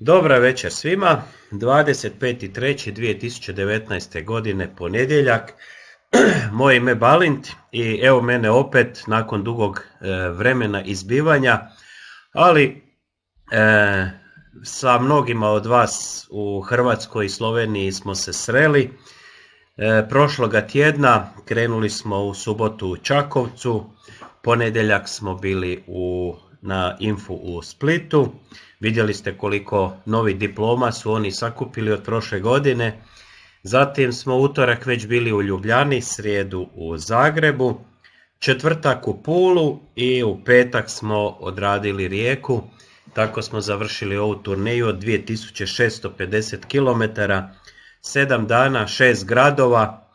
Dobra večer svima. 25.3.2019. godine ponedjeljak. Moje ime Balint i evo mene opet nakon dugog e, vremena izbivanja, ali e, sa mnogima od vas u Hrvatskoj i Sloveniji smo se sreli. E, prošloga tjedna krenuli smo u subotu u Čakovcu, ponedjeljak smo bili u na Infu u Splitu. Vidjeli ste koliko novi diploma su oni sakupili od prošle godine. Zatim smo utorak već bili u Ljubljani, srijedu u Zagrebu, četvrtak u Pulu i u petak smo odradili rijeku. Tako smo završili ovu turneju od 2650 km, 7 dana, 6 gradova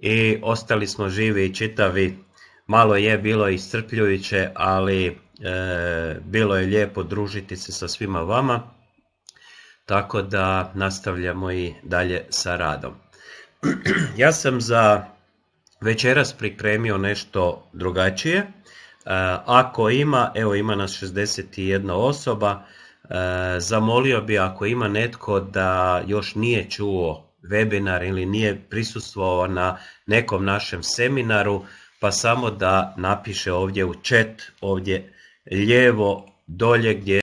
i ostali smo živi i čitavi. Malo je bilo iscrpljujuće, ali E, bilo je lijepo družiti se sa svima vama, tako da nastavljamo i dalje sa radom. ja sam za večeras pripremio nešto drugačije. E, ako ima, evo ima nas 61 osoba, e, zamolio bi ako ima netko da još nije čuo webinar ili nije prisustvovao na nekom našem seminaru, pa samo da napiše ovdje u chat, ovdje lijevo dolje gdje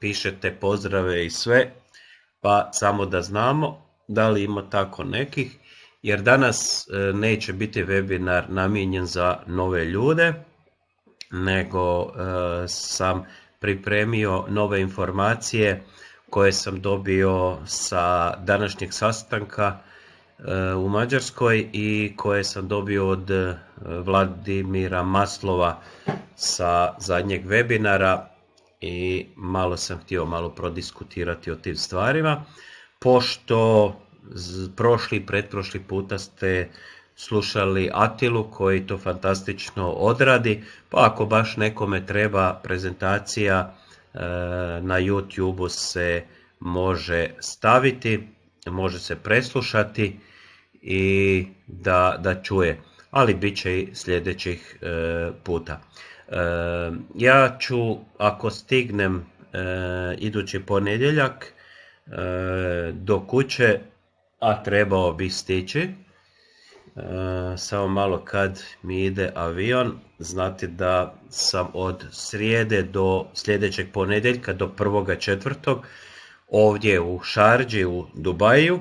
pišete pozdrave i sve, pa samo da znamo da li ima tako nekih, jer danas e, neće biti webinar namijenjen za nove ljude, nego e, sam pripremio nove informacije koje sam dobio sa današnjeg sastanka e, u Mađarskoj i koje sam dobio od Vladimira Maslova sa zadnjeg webinara i malo sam htio malo prodiskutirati o tim stvarima. Pošto prošli i pretprošli puta ste slušali Atilu koji to fantastično odradi, pa ako baš nekome treba prezentacija e, na YouTube se može staviti, može se preslušati i da, da čuje ali bit će i sljedećih e, puta. E, ja ću, ako stignem e, idući ponedjeljak do kuće, a trebao bi stići, samo malo kad mi ide avion, znati da sam od srijede do sljedećeg ponedjeljka, do prvoga četvrtog, ovdje u Šarđi u Dubaju,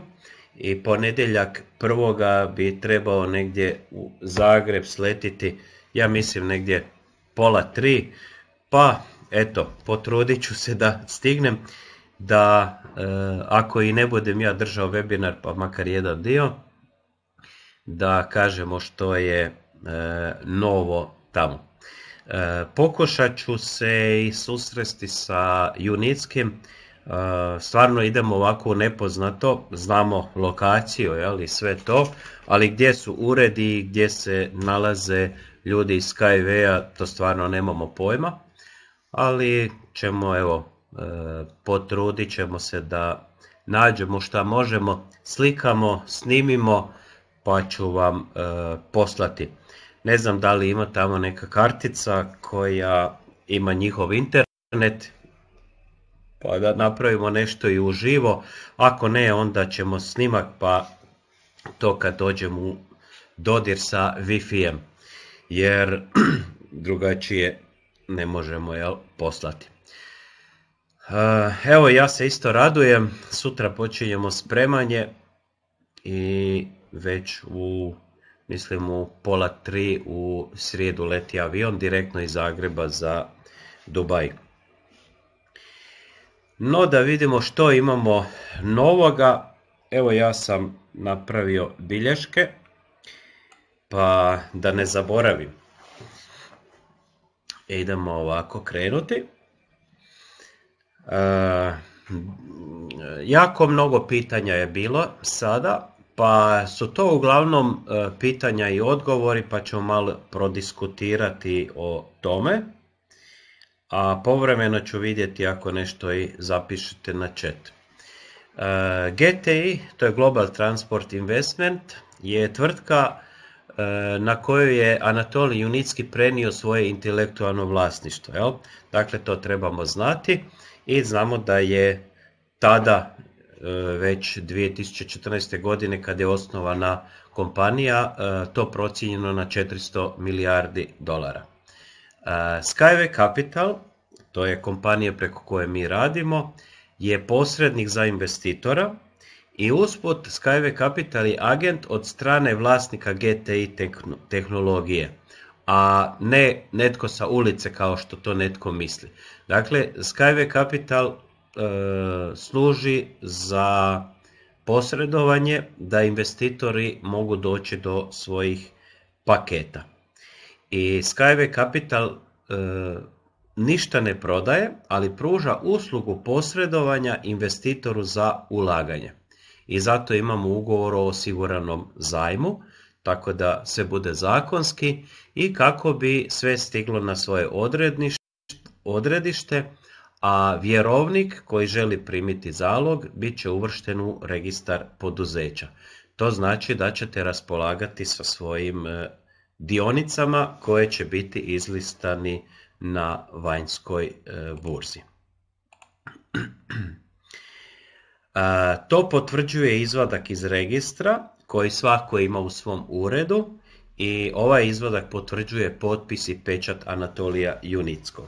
i ponedjeljak prvoga bi trebao negdje u Zagreb sletiti, ja mislim negdje pola tri, pa eto, potrudit ću se da stignem, da e, ako i ne budem ja držao webinar, pa makar jedan dio, da kažemo što je e, novo tamo. E, pokušat ću se i susresti sa Junickim, stvarno idemo ovako u nepoznato, znamo lokaciju i sve to, ali gdje su uredi, gdje se nalaze ljudi iz skyway a to stvarno nemamo pojma, ali ćemo evo, e, potrudit ćemo se da nađemo šta možemo, slikamo, snimimo, pa ću vam e, poslati. Ne znam da li ima tamo neka kartica koja ima njihov internet, pa da napravimo nešto i uživo. Ako ne, onda ćemo snimak pa to kad dođem u dodir sa Wi-Fi-em. Jer drugačije ne možemo jel, poslati. Eh, evo ja se isto radujem, sutra počinjemo spremanje i već u mislim u pola tri u srijedu leti avion direktno iz Zagreba za Dubaj. No da vidimo što imamo novoga. Evo ja sam napravio bilješke. Pa da ne zaboravim. E, idemo ovako krenuti. E, jako mnogo pitanja je bilo sada. Pa su to uglavnom e, pitanja i odgovori pa ćemo malo prodiskutirati o tome a povremeno ću vidjeti ako nešto i zapišete na chat. E, GTI, to je Global Transport Investment, je tvrtka e, na koju je Anatolij Junicki prenio svoje intelektualno vlasništvo. Dakle, to trebamo znati i znamo da je tada e, već 2014. godine kad je osnovana kompanija to procijenjeno na 400 milijardi dolara. Skyway Capital, to je kompanija preko koje mi radimo, je posrednik za investitora i usput Skyway Capital je agent od strane vlasnika GTI tehnologije a ne netko sa ulice kao što to netko misli. Dakle, Skyway Capital e, služi za posredovanje da investitori mogu doći do svojih paketa. I Skyway Capital e, ništa ne prodaje, ali pruža uslugu posredovanja investitoru za ulaganje. I zato imamo ugovor o osiguranom zajmu, tako da sve bude zakonski i kako bi sve stiglo na svoje odredište, a vjerovnik koji želi primiti zalog bit će uvršten u registar poduzeća. To znači da ćete raspolagati sa svojim e, dionicama koje će biti izlistani na vanjskoj e, burzi. To potvrđuje izvadak iz registra koji svako ima u svom uredu i ovaj izvadak potvrđuje potpis i pečat Anatolija Junickog.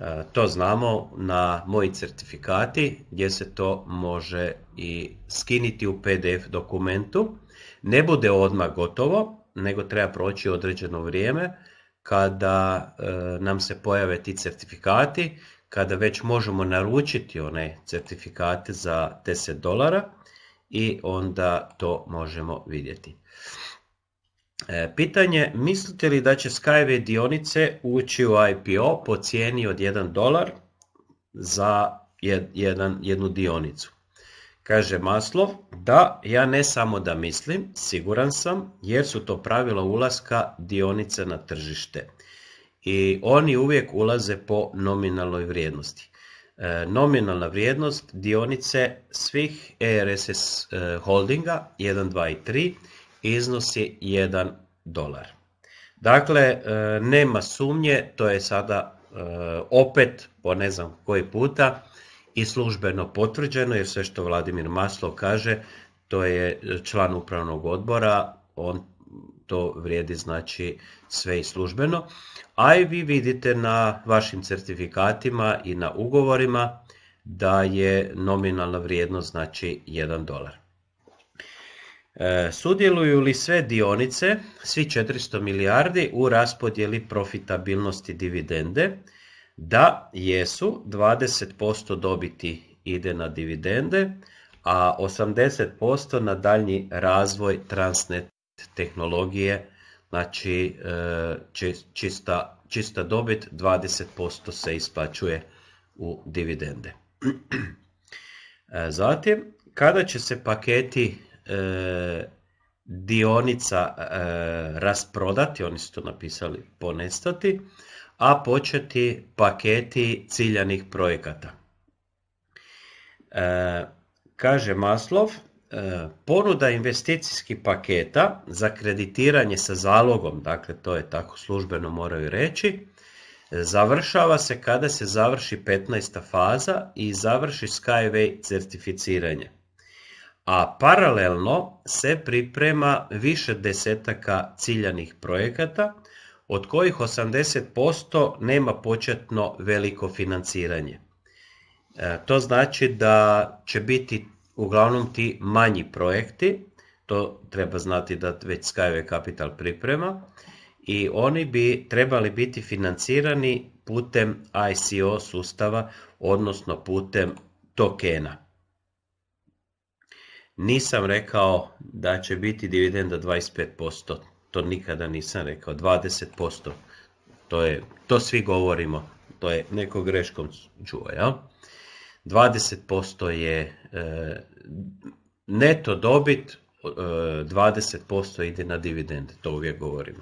E, to znamo na moji certifikati gdje se to može i skiniti u PDF dokumentu. Ne bude odmah gotovo, nego treba proći određeno vrijeme kada e, nam se pojave ti certifikati, kada već možemo naručiti one certifikate za 10 dolara i onda to možemo vidjeti. E, pitanje, mislite li da će Skyway dionice ući u IPO po cijeni od 1 dolar za jednu dionicu? Kaže Maslov, da, ja ne samo da mislim, siguran sam, jer su to pravila ulaska dionice na tržište. I oni uvijek ulaze po nominalnoj vrijednosti. E, nominalna vrijednost dionice svih ERSS e, holdinga 1, 2 i 3 iznosi 1 dolar. Dakle, e, nema sumnje, to je sada opet po ne znam koji puta, i službeno potvrđeno jer sve što Vladimir Maslo kaže to je e, član upravnog odbora, on to vrijedi znači sve i službeno. A i vi vidite na vašim certifikatima i na ugovorima da je nominalna vrijednost znači 1 dolar. E, sudjeluju li sve dionice, svi 400 milijardi u raspodjeli profitabilnosti dividende, da, jesu, 20% dobiti ide na dividende, a 80% na daljnji razvoj transnet tehnologije, znači e, čista, čista dobit, 20% se isplaćuje u dividende. E, zatim, kada će se paketi e, dionica rasprodati, oni su to napisali ponestati, a početi paketi ciljanih projekata. E, kaže Maslov, e, ponuda investicijskih paketa za kreditiranje sa zalogom, dakle to je tako službeno moraju reći, e, završava se kada se završi 15. faza i završi Skyway certificiranje. A paralelno se priprema više desetaka ciljanih projekata – od kojih 80% nema početno veliko financiranje. E, to znači da će biti uglavnom ti manji projekti, to treba znati da već Skyway Capital priprema, i oni bi trebali biti financirani putem ICO sustava, odnosno putem tokena. Nisam rekao da će biti dividenda 25%, to nikada nisam rekao, 20%. To, je, to svi govorimo, to je neko greškom čuo, ja? 20% je e, neto dobit, 20% e, ide na dividende, to uvijek govorimo.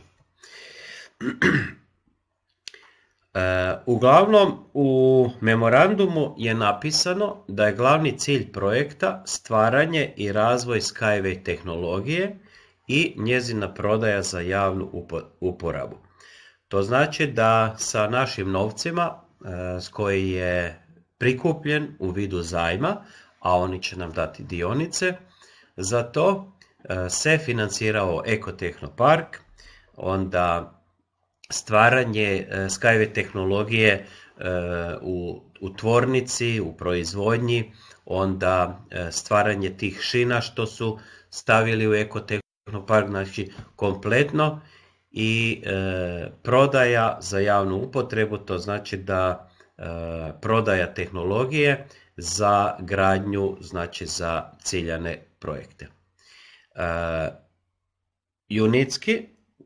E, uglavnom, u memorandumu je napisano da je glavni cilj projekta stvaranje i razvoj Skyway tehnologije i njezina prodaja za javnu uporabu. To znači da sa našim novcima e, s koji je prikupljen u vidu zajma, a oni će nam dati dionice, za to e, se financirao Ekotehnopark, onda stvaranje e, Skyway tehnologije u, u tvornici, u proizvodnji, onda stvaranje tih šina što su stavili u ekotehnopark park ono, znači kompletno i e, prodaja za javnu upotrebu, to znači da e, prodaja tehnologije za gradnju, znači za ciljane projekte. E,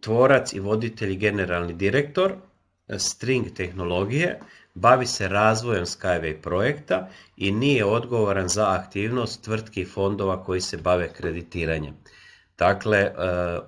tvorac i voditelj generalni direktor e, string tehnologije, bavi se razvojem Skyway projekta i nije odgovoran za aktivnost tvrtki i fondova koji se bave kreditiranjem. Dakle, e,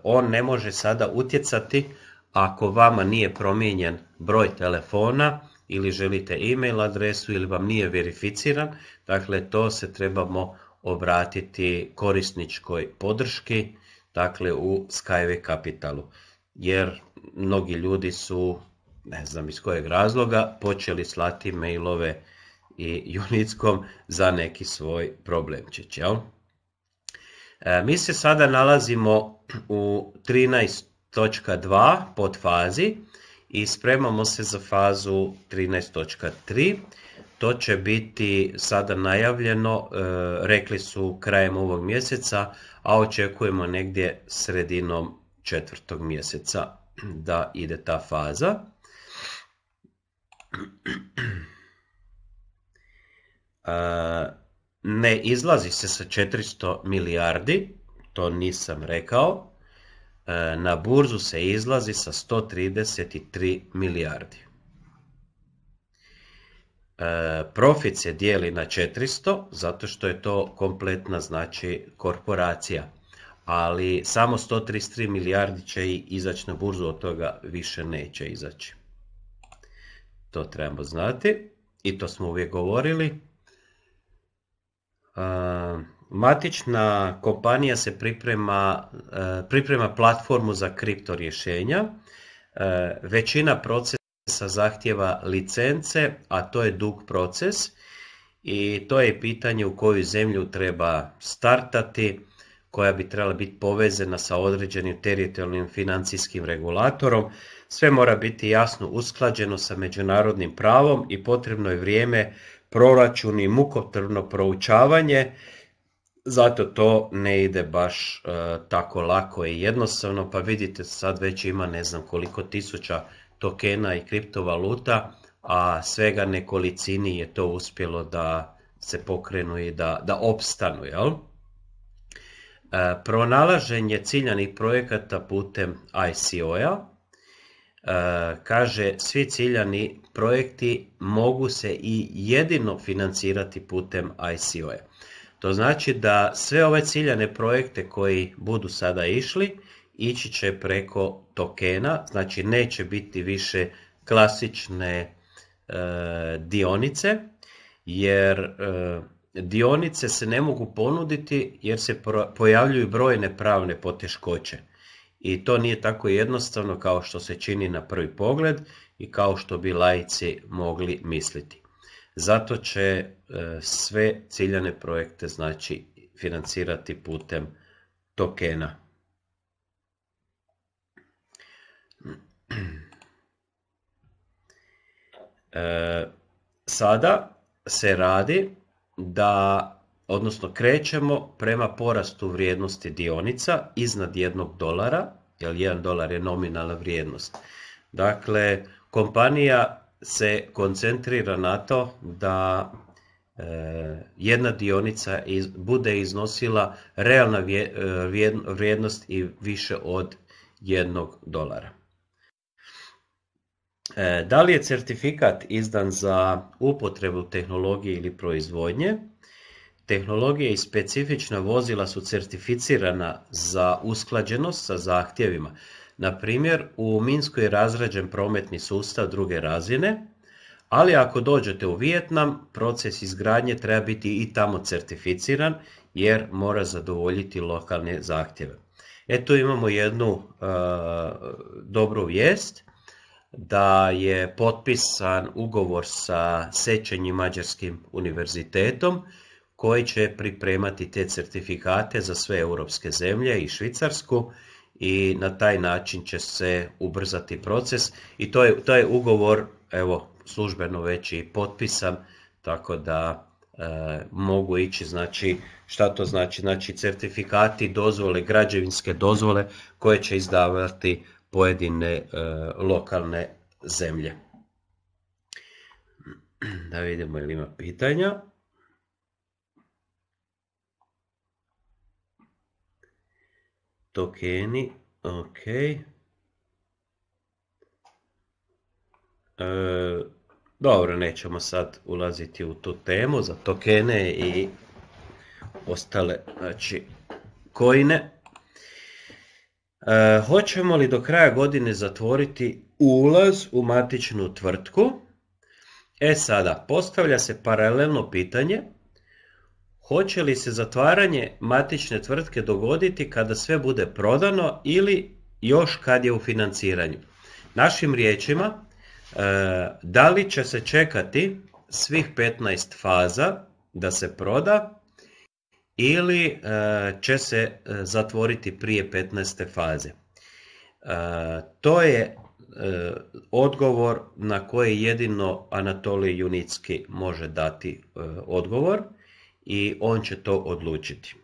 on ne može sada utjecati ako vama nije promijenjen broj telefona ili želite e-mail adresu ili vam nije verificiran, dakle to se trebamo obratiti korisničkoj podrški, dakle u Skyway Capitalu. Jer mnogi ljudi su, ne znam iz kojeg razloga, počeli slati mailove i Junickom za neki svoj problemčić, jel? E, mi se sada nalazimo u 13.2 pod fazi i spremamo se za fazu 13.3. To će biti sada najavljeno, e, rekli su krajem ovog mjeseca, a očekujemo negdje sredinom četvrtog mjeseca da ide ta faza. Uh, ne izlazi se sa 400 milijardi, to nisam rekao, e, na burzu se izlazi sa 133 milijardi. E, profit se dijeli na 400, zato što je to kompletna znači korporacija. Ali samo 133 milijardi će i izaći na burzu, od toga više neće izaći. To trebamo znati i to smo uvijek govorili. Matična kompanija se priprema, e, priprema platformu za kripto rješenja. E, većina procesa zahtjeva licence, a to je dug proces i to je pitanje u koju zemlju treba startati, koja bi trebala biti povezana sa određenim teritorijalnim financijskim regulatorom. Sve mora biti jasno usklađeno sa međunarodnim pravom i potrebno je vrijeme proračun i mukotrvno proučavanje, zato to ne ide baš e, tako lako i jednostavno, pa vidite sad već ima ne znam koliko tisuća tokena i kriptovaluta, a svega nekolicini je to uspjelo da se pokrenu i da, da opstanu. Jel? E, pronalaženje ciljanih projekata putem ICO-a, E, kaže svi ciljani projekti mogu se i jedino financirati putem ICO-a. To znači da sve ove ciljane projekte koji budu sada išli ići će preko tokena, znači neće biti više klasične e, dionice, jer e, dionice se ne mogu ponuditi jer se pojavljuju brojne pravne poteškoće i to nije tako jednostavno kao što se čini na prvi pogled i kao što bi lajci mogli misliti. Zato će e, sve ciljane projekte znači financirati putem tokena. E, sada se radi da odnosno krećemo prema porastu vrijednosti dionica iznad jednog dolara, jer jedan dolar je nominalna vrijednost. Dakle, kompanija se koncentrira na to da e, jedna dionica bude iznosila realna e, vrijednost i više od jednog dolara. E, da li je certifikat izdan za upotrebu tehnologije ili proizvodnje? Tehnologije i specifična vozila su certificirana za usklađenost sa zahtjevima. Na primjer, u Minsku je razrađen prometni sustav druge razine, ali ako dođete u Vijetnam, proces izgradnje treba biti i tamo certificiran jer mora zadovoljiti lokalne zahtjeve. Eto imamo jednu e, dobru vijest da je potpisan ugovor sa Sečenjim Mađarskim univerzitetom koji će pripremati te certifikate za sve europske zemlje i Švicarsku i na taj način će se ubrzati proces i to je, to je ugovor evo službeno već i potpisan tako da e, mogu ići znači šta to znači znači certifikati dozvole građevinske dozvole koje će izdavati pojedine e, lokalne zemlje da vidimo ili ima pitanja tokeni, ok. E, dobro, nećemo sad ulaziti u tu temu za tokene i ostale, znači, kojine. E, hoćemo li do kraja godine zatvoriti ulaz u matičnu tvrtku? E sada, postavlja se paralelno pitanje Hoće li se zatvaranje matične tvrtke dogoditi kada sve bude prodano ili još kad je u financiranju? Našim riječima, e, da li će se čekati svih 15 faza da se proda ili e, će se e, zatvoriti prije 15. faze? To je odgovor na koji jedino Anatolij Junicki može dati odgovor i on će to odlučiti.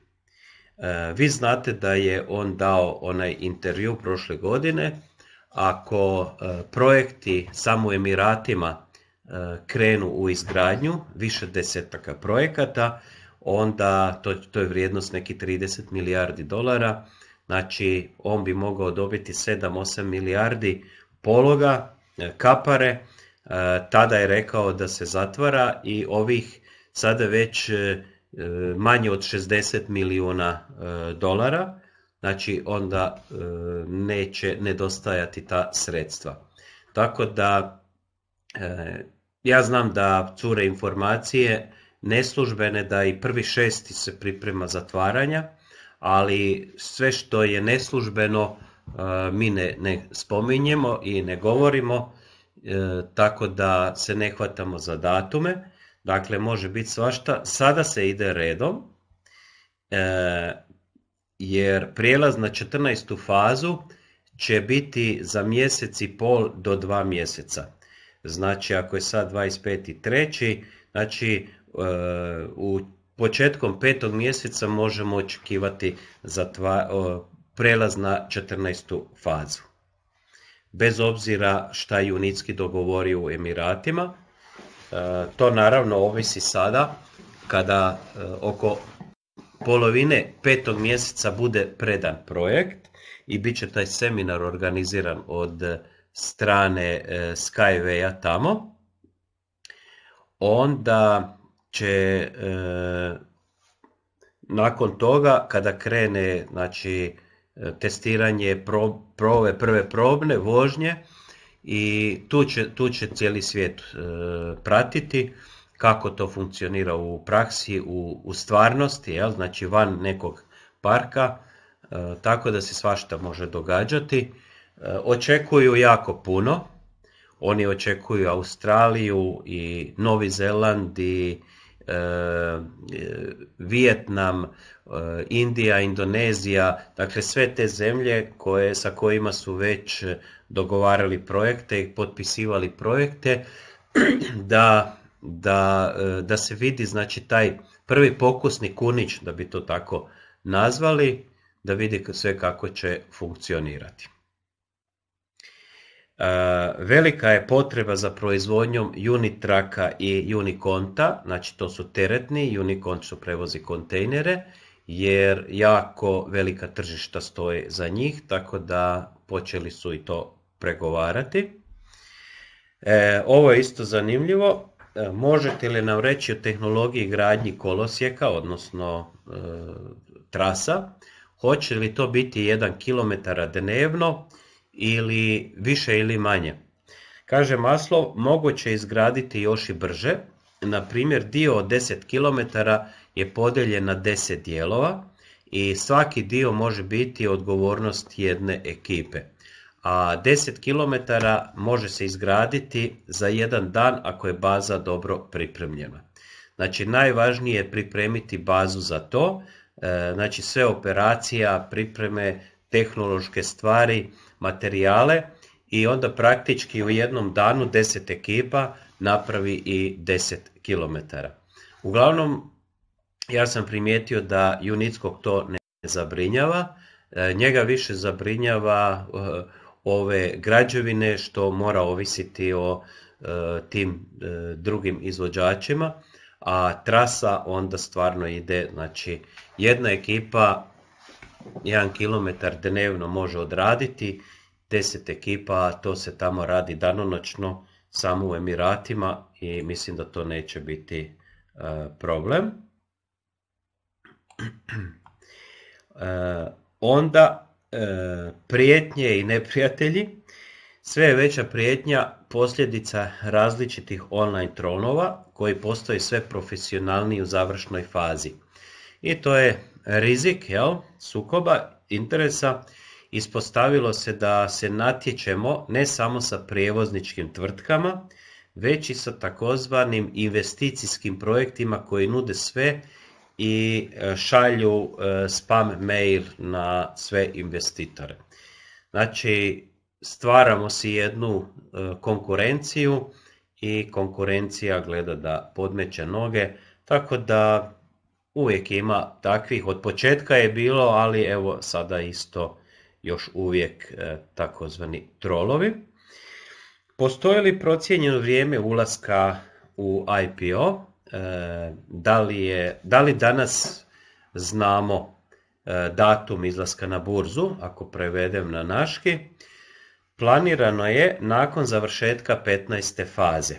E, vi znate da je on dao onaj intervju prošle godine, ako e, projekti samo u Emiratima e, krenu u izgradnju, više desetaka projekata, onda to, to je vrijednost neki 30 milijardi dolara, znači on bi mogao dobiti 7-8 milijardi pologa, kapare, tada je rekao da se zatvara i ovih sada već e, e, manje od 60 milijuna e, dolara, znači onda neće nedostajati ta sredstva. Tako da ja znam da cure informacije neslužbene da i prvi šesti se priprema zatvaranja, ali sve što je neslužbeno mi ne, ne spominjemo i ne govorimo, tako da se ne hvatamo za datume. Dakle, može biti svašta. Sada se ide redom, e, jer prijelaz na 14. fazu će biti za mjesec pol do dva mjeseca. Znači, ako je sad 25.3., znači e, u početkom petog mjeseca možemo očekivati za tva, prelaz na 14. fazu. Bez obzira šta je Unitski dogovorio u Emiratima, Eh, to naravno ovisi sada kada eh, oko polovine petog mjeseca bude predan projekt i bit će taj seminar organiziran od strane eh, skyway tamo, onda će nakon toga kada krene znači testiranje prove prve probne vožnje i tu će, tu će cijeli svijet e, pratiti kako to funkcionira u praksi, u, u stvarnosti, jel? znači van nekog parka, e, tako da se svašta može događati. E, očekuju jako puno, oni očekuju Australiju i Novi Zeland i Vijetnam, Indija, Indonezija, dakle sve te zemlje koje, sa kojima su već dogovarali projekte i potpisivali projekte, da, da, e, da se vidi znači taj prvi pokusni kunić, da bi to tako nazvali, da vidi sve kako će funkcionirati. E, velika je potreba za proizvodnjom Unitraka i Unikonta, znači to su teretni, Unicont su prevozi kontejnere, jer jako velika tržišta stoje za njih, tako da počeli su i to pregovarati. E, ovo je isto zanimljivo. E, možete li nam reći o tehnologiji gradnji kolosijeka, odnosno e, trasa? Hoće li to biti 1 km dnevno ili više ili manje? Kaže Maslov moguće izgraditi još i brže. Na primjer, dio od 10 km je podeljen na 10 dijelova i svaki dio može biti odgovornost jedne ekipe a 10 km može se izgraditi za jedan dan ako je baza dobro pripremljena. Znači najvažnije je pripremiti bazu za to, e, znači sve operacija, pripreme, tehnološke stvari, materijale i onda praktički u jednom danu 10 ekipa napravi i 10 km. Uglavnom, ja sam primijetio da Junickog to ne zabrinjava, e, njega više zabrinjava e, ove građevine što mora ovisiti o e, tim e, drugim izvođačima, a trasa onda stvarno ide, znači jedna ekipa jedan kilometar dnevno može odraditi, deset ekipa, to se tamo radi danonočno, samo u Emiratima i mislim da to neće biti e, problem. Onda E, prijetnje i neprijatelji, sve je veća prijetnja posljedica različitih online tronova koji postoji sve profesionalniji u završnoj fazi. I to je rizik jel, sukoba interesa. Ispostavilo se da se natječemo ne samo sa prijevozničkim tvrtkama, već i sa takozvanim investicijskim projektima koji nude sve i e, šalju e, spam mail na sve investitore. Znači, stvaramo si jednu e, konkurenciju i konkurencija gleda da podmeće noge, tako da uvijek ima takvih. Od početka je bilo, ali evo sada isto još uvijek takozvani trolovi. Postoje li procijenjeno vrijeme ulaska u IPO? da li, je, da li danas znamo e, datum izlaska na burzu, ako prevedem na naški, planirano je nakon završetka 15. faze.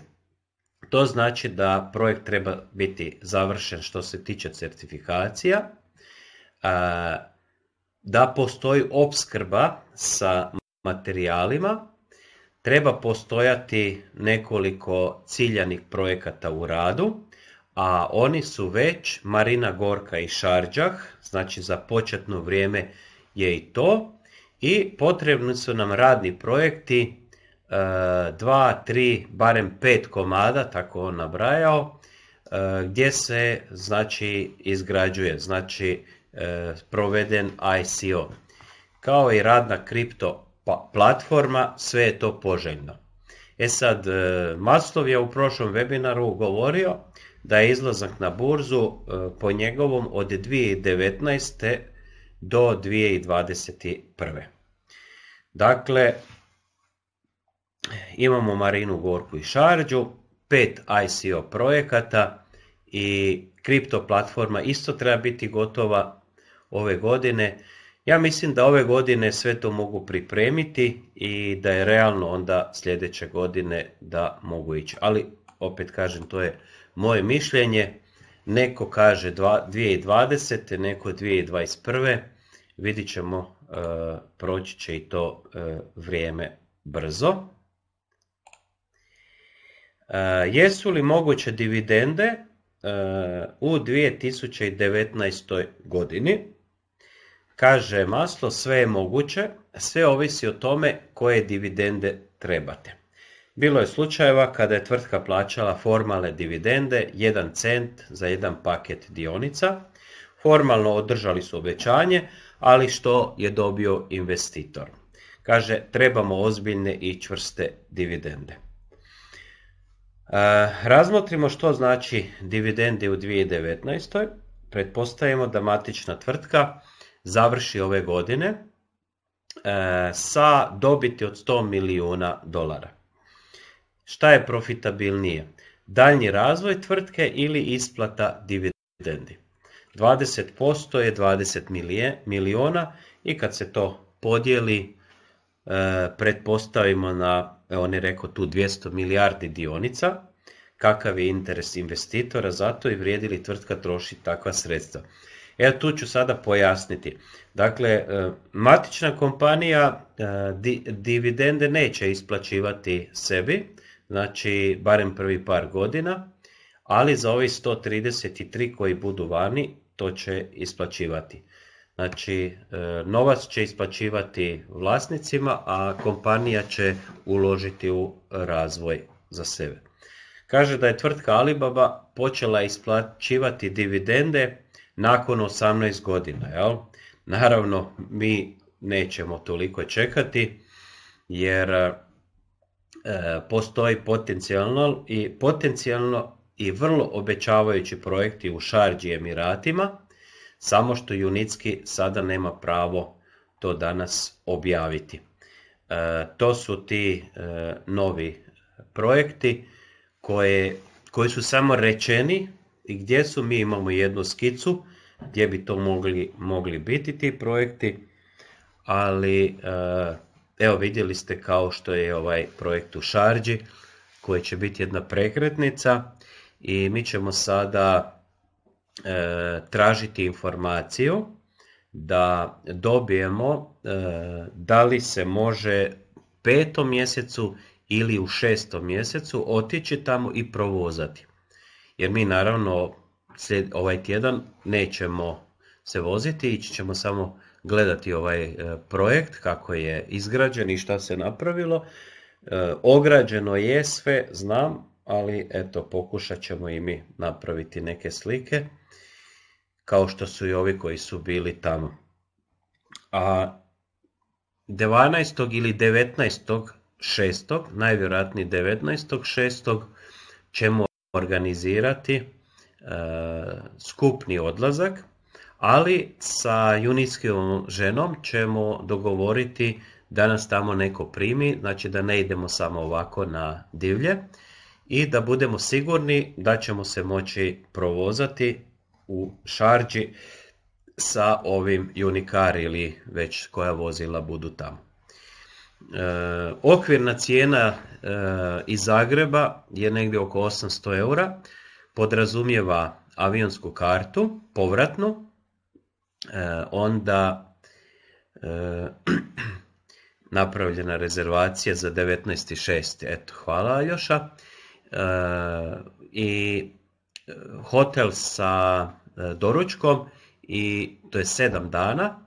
To znači da projekt treba biti završen što se tiče certifikacija, e, da postoji opskrba sa materijalima, treba postojati nekoliko ciljanih projekata u radu, a oni su već Marina Gorka i Šarđah, znači za početno vrijeme je i to i potrebni su nam radni projekti e, dva, tri, barem pet komada, tako on nabrajao, e, gdje se znači izgrađuje, znači e, proveden ICO. Kao i radna kripto pa, platforma, sve je to poželjno. E sad, Maslov je u prošlom webinaru govorio da je izlazak na burzu e, po njegovom od 2019. do 2021. Dakle, imamo Marinu Gorku i Šarđu, pet ICO projekata i kripto platforma isto treba biti gotova ove godine. Ja mislim da ove godine sve to mogu pripremiti i da je realno onda sljedeće godine da mogu ići. Ali opet kažem, to je moje mišljenje. Neko kaže 2020. neko 2021. Vidit ćemo, e, proći će i to e, vrijeme brzo. E, jesu li moguće dividende u 2019. godini? Kaže Maslo, sve je moguće, sve ovisi o tome koje dividende trebate. Bilo je slučajeva kada je tvrtka plaćala formalne dividende 1 cent za jedan paket dionica. Formalno održali su obećanje, ali što je dobio investitor? Kaže, trebamo ozbiljne i čvrste dividende. E, razmotrimo što znači dividende u 2019. Pretpostavimo da matična tvrtka završi ove godine e, sa dobiti od 100 milijuna dolara. Šta je profitabilnije? Daljnji razvoj tvrtke ili isplata dividendi? 20% je 20 miliona i kad se to podijeli, e, pretpostavimo na, on je rekao tu 200 milijardi dionica, kakav je interes investitora, zato i vrijedi li tvrtka troši takva sredstva. Evo tu ću sada pojasniti. Dakle, e, matična kompanija e, dividende neće isplaćivati sebi, znači barem prvi par godina, ali za ovi 133 koji budu vani, to će isplaćivati. Znači, e, novac će isplaćivati vlasnicima, a kompanija će uložiti u razvoj za sebe. Kaže da je tvrtka Alibaba počela isplaćivati dividende nakon 18 godina. Jel? Naravno, mi nećemo toliko čekati, jer E, postoji potencijalno i potencijalno i vrlo obećavajući projekti u Šarđi Emiratima, samo što Junitski sada nema pravo to danas objaviti. E, to su ti e, novi projekti koji su samo rečeni i gdje su, mi imamo jednu skicu gdje bi to mogli, mogli biti ti projekti, ali Evo vidjeli ste kao što je ovaj projekt u Šarđi koji će biti jedna prekretnica i mi ćemo sada e, tražiti informaciju da dobijemo e, da li se može u petom mjesecu ili u šestom mjesecu otići tamo i provozati. Jer mi naravno ovaj tjedan nećemo se voziti, ići ćemo samo gledati ovaj e, projekt, kako je izgrađen i šta se napravilo. E, ograđeno je sve, znam, ali eto, pokušat ćemo i mi napraviti neke slike, kao što su i ovi koji su bili tamo. A 12. ili 19. 6. najvjerojatnije 19.6. ćemo organizirati e, skupni odlazak ali sa junijskom ženom ćemo dogovoriti da nas tamo neko primi, znači da ne idemo samo ovako na divlje i da budemo sigurni da ćemo se moći provozati u šarđi sa ovim junikar ili već koja vozila budu tamo. E, okvirna cijena e, iz Zagreba je negdje oko 800 eura, podrazumijeva avionsku kartu, povratnu, E, onda e, napravljena rezervacija za 19.6. Eto, hvala Aljoša. E, I hotel sa doručkom i to je sedam dana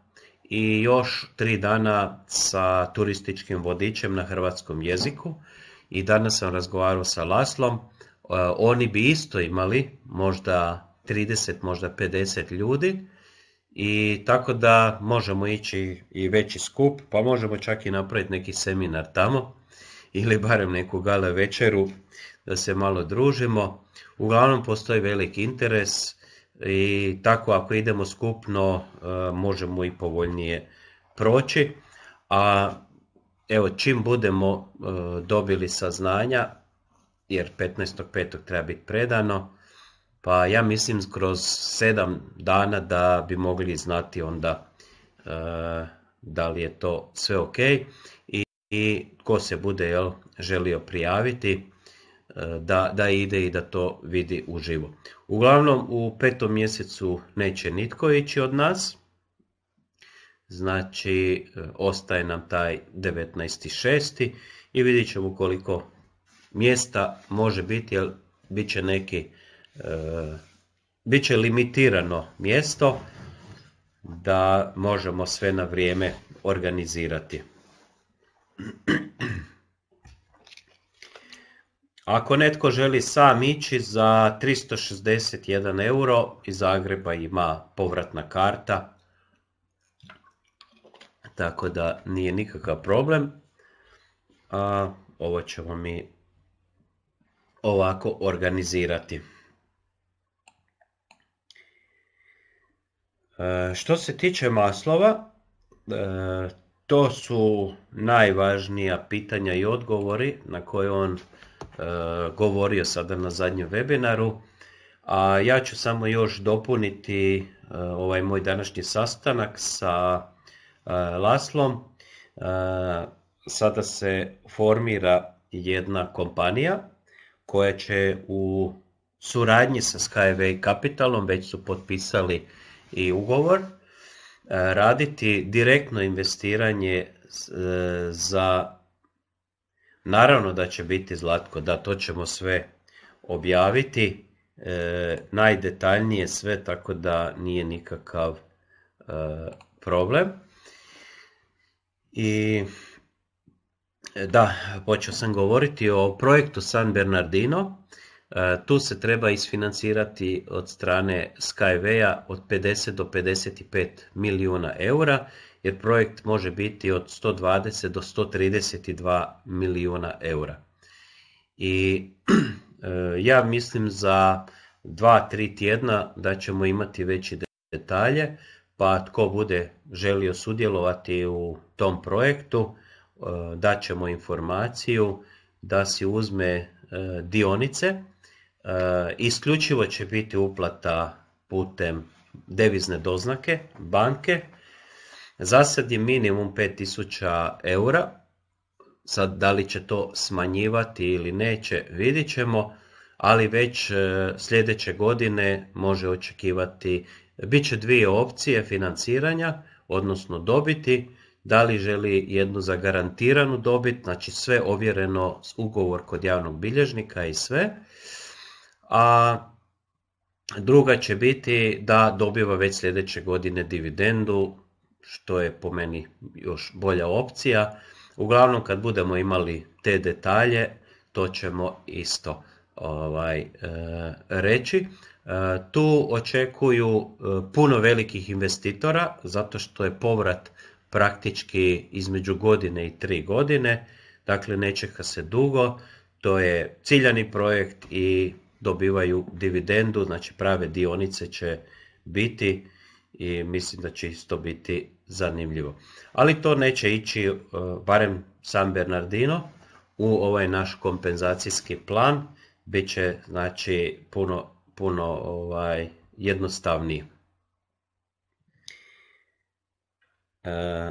i još tri dana sa turističkim vodičem na hrvatskom jeziku i danas sam razgovarao sa Laslom oni bi isto imali možda 30, možda 50 ljudi i tako da možemo ići i veći skup, pa možemo čak i napraviti neki seminar tamo ili barem neku gale večeru da se malo družimo. Uglavnom postoji velik interes i tako ako idemo skupno e, možemo i povoljnije proći. A evo čim budemo e, dobili saznanja, jer 15.5. treba biti predano, pa ja mislim kroz sedam dana da bi mogli znati onda eh, da li je to sve ok i, ko se bude jel, želio prijaviti eh, da, da ide i da to vidi uživo. Uglavnom u petom mjesecu neće nitko ići od nas, znači eh, ostaje nam taj 19.6. i vidit ćemo koliko mjesta može biti, jer bit će neki E, bit će limitirano mjesto da možemo sve na vrijeme organizirati. Ako netko želi sam ići za 361 euro iz Zagreba ima povratna karta, tako da nije nikakav problem. A ovo ćemo mi ovako organizirati. E, što se tiče maslova, e, to su najvažnija pitanja i odgovori na koje on e, govorio sada na zadnjem webinaru. A ja ću samo još dopuniti ovaj moj današnji sastanak sa Laslom. Sada se formira jedna kompanija koja će u suradnji sa Skyway Capitalom, već su potpisali i ugovor, e, raditi direktno investiranje e, za naravno da će biti zlatko, da to ćemo sve objaviti e, najdetaljnije sve tako da nije nikakav problem. I da, počeo sam govoriti o projektu San Bernardino E, tu se treba isfinancirati od strane Skyway-a od 50 do 55 milijuna eura, jer projekt može biti od 120 do 132 milijuna eura. I e, ja mislim za 2-3 tjedna da ćemo imati veći detalje, pa tko bude želio sudjelovati u tom projektu, e, daćemo informaciju da si uzme dionice Eh, isključivo će biti uplata putem devizne doznake banke. Za sad je minimum 5000 eura. Sad da li će to smanjivati ili neće, vidit ćemo, ali već eh, sljedeće godine može očekivati, bit će dvije opcije financiranja, odnosno dobiti, da li želi jednu zagarantiranu dobit, znači sve ovjereno ugovor kod javnog bilježnika i sve, a druga će biti da dobiva već sljedeće godine dividendu, što je po meni još bolja opcija. Uglavnom kad budemo imali te detalje, to ćemo isto ovaj, e, reći. E, tu očekuju e, puno velikih investitora, zato što je povrat praktički između godine i tri godine, dakle ne čeka se dugo, to je ciljani projekt i dobivaju dividendu, znači prave dionice će biti i mislim da će isto biti zanimljivo. Ali to neće ići, e, barem sam Bernardino, u ovaj naš kompenzacijski plan, bit će znači puno, puno ovaj, jednostavniji. E,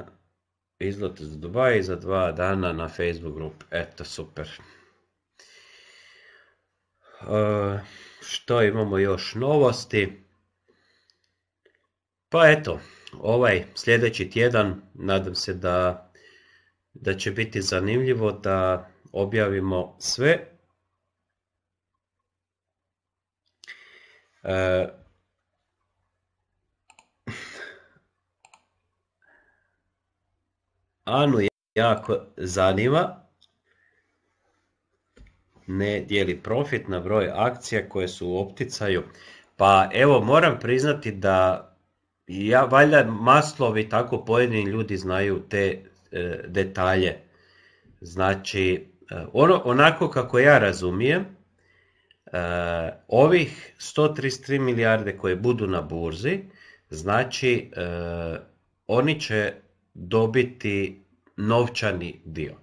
izlet za Dubaj za dva dana na Facebook grup. Eto, super. Eh, što imamo još novosti? Pa eto, ovaj sljedeći tjedan, nadam se da, da će biti zanimljivo da objavimo sve. E, Anu jako zanima ne dijeli profit na broj akcija koje su u opticaju. Pa evo moram priznati da ja valjda maslovi tako pojedini ljudi znaju te e, detalje. Znači e, ono onako kako ja razumijem e, ovih 133 milijarde koje budu na burzi znači oni će dobiti novčani dio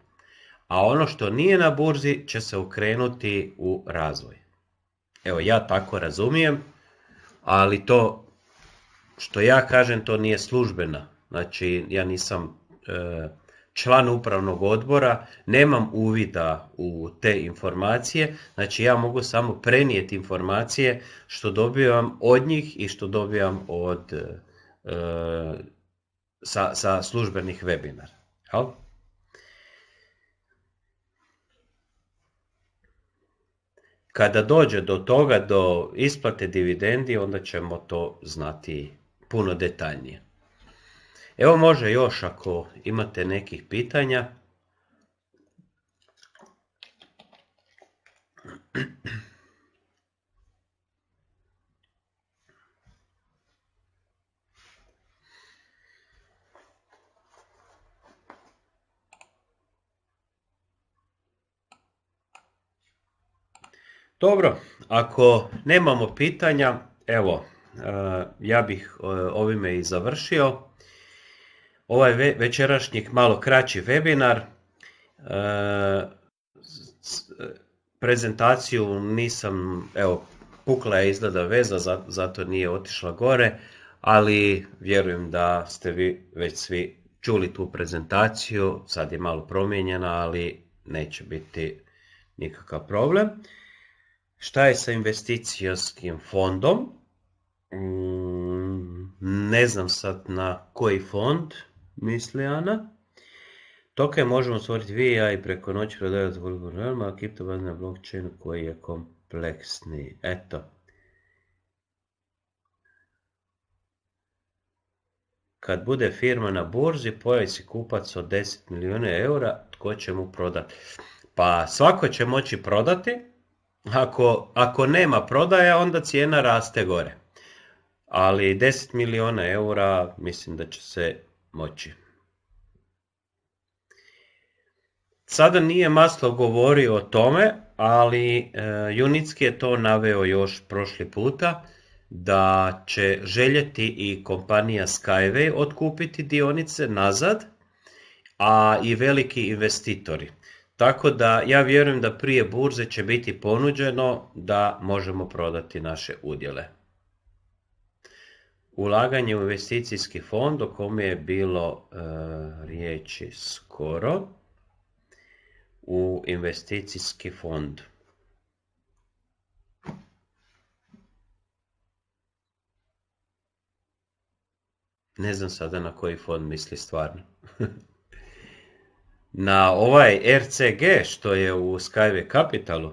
a ono što nije na burzi će se okrenuti u razvoj. Evo, ja tako razumijem, ali to što ja kažem, to nije službena. Znači, ja nisam e, član upravnog odbora, nemam uvida u te informacije, znači ja mogu samo prenijeti informacije što dobivam od njih i što dobivam od, e, e, sa, sa službenih webinara. Hvala. Kada dođe do toga, do isplate dividendi, onda ćemo to znati puno detaljnije. Evo može još ako imate nekih pitanja. Dobro, ako nemamo pitanja, evo, e, ja bih e, ovime i završio. Ovaj večerašnji malo kraći webinar. E, prezentaciju nisam, evo, pukla je izgleda veza, zato nije otišla gore, ali vjerujem da ste vi već svi čuli tu prezentaciju, sad je malo promijenjena, ali neće biti nikakav problem. Šta je sa investicijskim fondom? Mm, ne znam sad na koji fond misli Ana. Toke možemo stvoriti vi i ja i preko noći prodavati koliko a kriptovaluta na blockchainu koji je kompleksniji. Eto. Kad bude firma na burzi, pojavi se kupac od 10 milijuna eura, tko će mu prodati? Pa svako će moći prodati, ako, ako nema prodaja, onda cijena raste gore. Ali 10 milijuna eura mislim da će se moći. Sada nije Maslo govorio o tome, ali e, Junicki je to naveo još prošli puta, da će željeti i kompanija Skyway otkupiti dionice nazad, a i veliki investitori. Tako da ja vjerujem da prije burze će biti ponuđeno da možemo prodati naše udjele. Ulaganje u investicijski fond o kome je bilo e, riječi skoro u investicijski fond. Ne znam sada na koji fond misli stvarno. na ovaj RCG što je u Skyway Capitalu,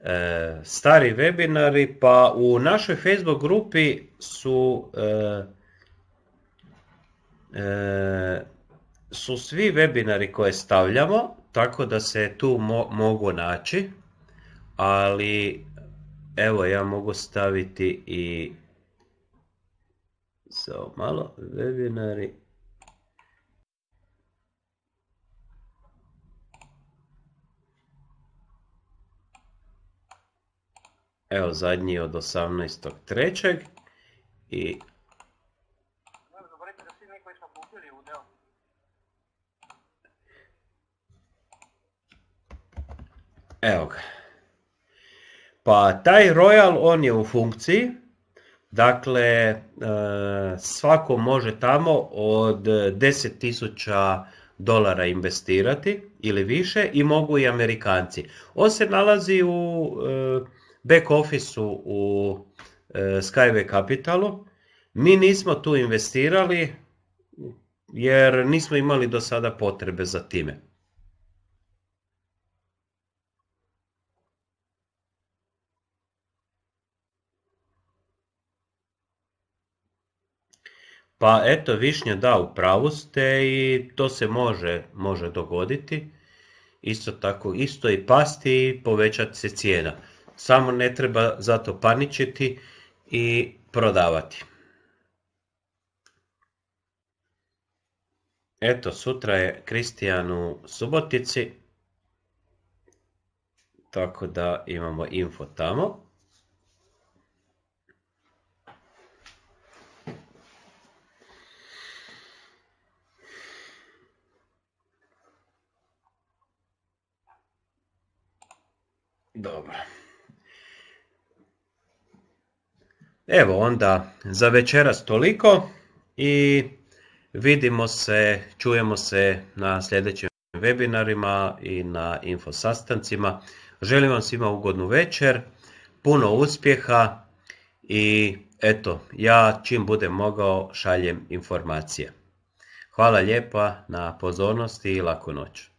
e, stari webinari, pa u našoj Facebook grupi su, e, e, su svi webinari koje stavljamo, tako da se tu mogu naći, ali evo ja mogu staviti i samo malo, webinari. Evo zadnji od 18.3. I... Evo ga. Pa taj Royal on je u funkciji. Dakle, e, svako može tamo od 10.000 dolara investirati ili više i mogu i Amerikanci. On se nalazi u e, back officeu u e, Skyway Capitalu. Mi nismo tu investirali jer nismo imali do sada potrebe za time. Pa eto, Višnja, da, u pravu ste i to se može, može dogoditi. Isto tako, isto i pasti i povećati se cijena. Samo ne treba zato paničiti i prodavati. Eto, sutra je Kristijan u Subotici, tako da imamo info tamo. Dobro. Evo onda za večeras toliko i vidimo se, čujemo se na sljedećim webinarima i na infosastancima. Želim vam svima ugodnu večer, puno uspjeha i eto, ja čim budem mogao šaljem informacije. Hvala lijepa na pozornosti i laku noć.